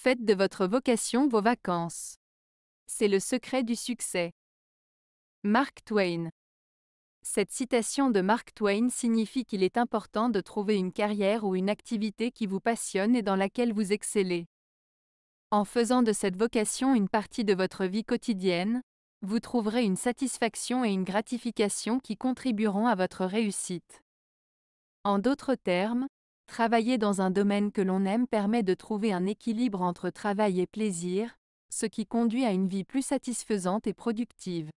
Faites de votre vocation vos vacances. C'est le secret du succès. Mark Twain. Cette citation de Mark Twain signifie qu'il est important de trouver une carrière ou une activité qui vous passionne et dans laquelle vous excellez. En faisant de cette vocation une partie de votre vie quotidienne, vous trouverez une satisfaction et une gratification qui contribueront à votre réussite. En d'autres termes, Travailler dans un domaine que l'on aime permet de trouver un équilibre entre travail et plaisir, ce qui conduit à une vie plus satisfaisante et productive.